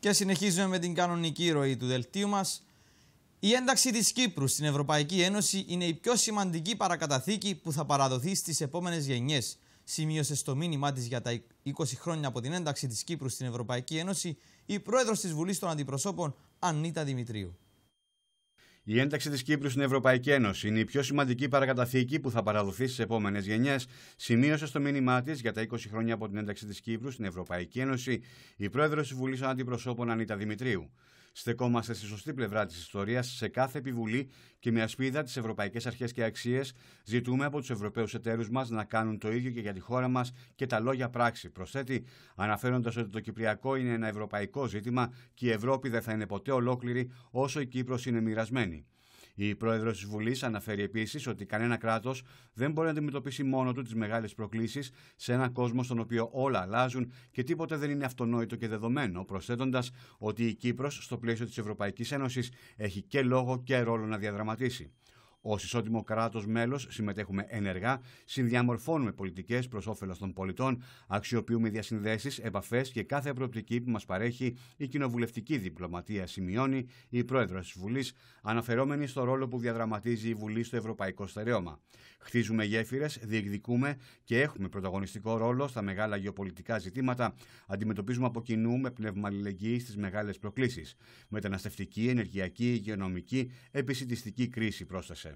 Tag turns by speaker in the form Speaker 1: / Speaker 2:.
Speaker 1: Και συνεχίζουμε με την κανονική ροή του δελτίου μας. Η ένταξη της Κύπρου στην Ευρωπαϊκή Ένωση είναι η πιο σημαντική παρακαταθήκη που θα παραδοθεί στις επόμενες γενιές. Σημείωσε στο μήνυμά της για τα 20 χρόνια από την ένταξη της Κύπρου στην Ευρωπαϊκή Ένωση η πρόεδρος της Βουλής των Αντιπροσώπων, Ανίτα Δημητρίου. Η ένταξη
Speaker 2: της Κύπρου στην Ευρωπαϊκή Ένωση είναι η πιο σημαντική παρακαταθήκη που θα παραδοθεί στις επόμενες γενιές, σημείωσε στο μήνυμά της για τα 20 χρόνια από την ένταξη της Κύπρου στην Ευρωπαϊκή Ένωση η πρόεδρος της Βουλής Αντιπροσώπων Ανίτα Δημητρίου. Στεκόμαστε στη σωστή πλευρά της ιστορίας σε κάθε επιβουλή και με ασπίδα τις ευρωπαϊκές αρχές και αξίες ζητούμε από τους Ευρωπαίους εταίρους μας να κάνουν το ίδιο και για τη χώρα μας και τα λόγια πράξη. Προσθέτει, αναφέροντας ότι το Κυπριακό είναι ένα ευρωπαϊκό ζήτημα και η Ευρώπη δεν θα είναι ποτέ ολόκληρη όσο η Κύπρος είναι μοιρασμένη. Η πρόεδρος της Βουλής αναφέρει επίσης ότι κανένα κράτος δεν μπορεί να αντιμετωπίσει μόνο του τις μεγάλες προκλήσεις σε έναν κόσμο στον οποίο όλα αλλάζουν και τίποτε δεν είναι αυτονόητο και δεδομένο, προσθέτοντας ότι η Κύπρος στο πλαίσιο της Ευρωπαϊκής Ένωσης έχει και λόγο και ρόλο να διαδραματίσει. Ω ισότιμο κράτος μέλος, συμμετέχουμε ενεργά, συνδιαμορφώνουμε πολιτικές προς όφελος των πολιτών, αξιοποιούμε διασυνδέσεις, επαφές και κάθε προοπτική που μας παρέχει η κοινοβουλευτική διπλωματία, σημειώνει η πρόεδρος της Βουλής, αναφερόμενη στο ρόλο που διαδραματίζει η Βουλή στο ευρωπαϊκό στερεώμα. Χτίζουμε γέφυρες, διεκδικούμε και έχουμε πρωταγωνιστικό ρόλο στα μεγάλα γεωπολιτικά ζητήματα, αντιμετωπίζουμε από κοινού με πνεύμα αλληλεγγύης στι μεγάλες προκλήσεις. Μεταναστευτική, ενεργειακή, υγειονομική, επισητιστική κρίση, πρόσθεσε.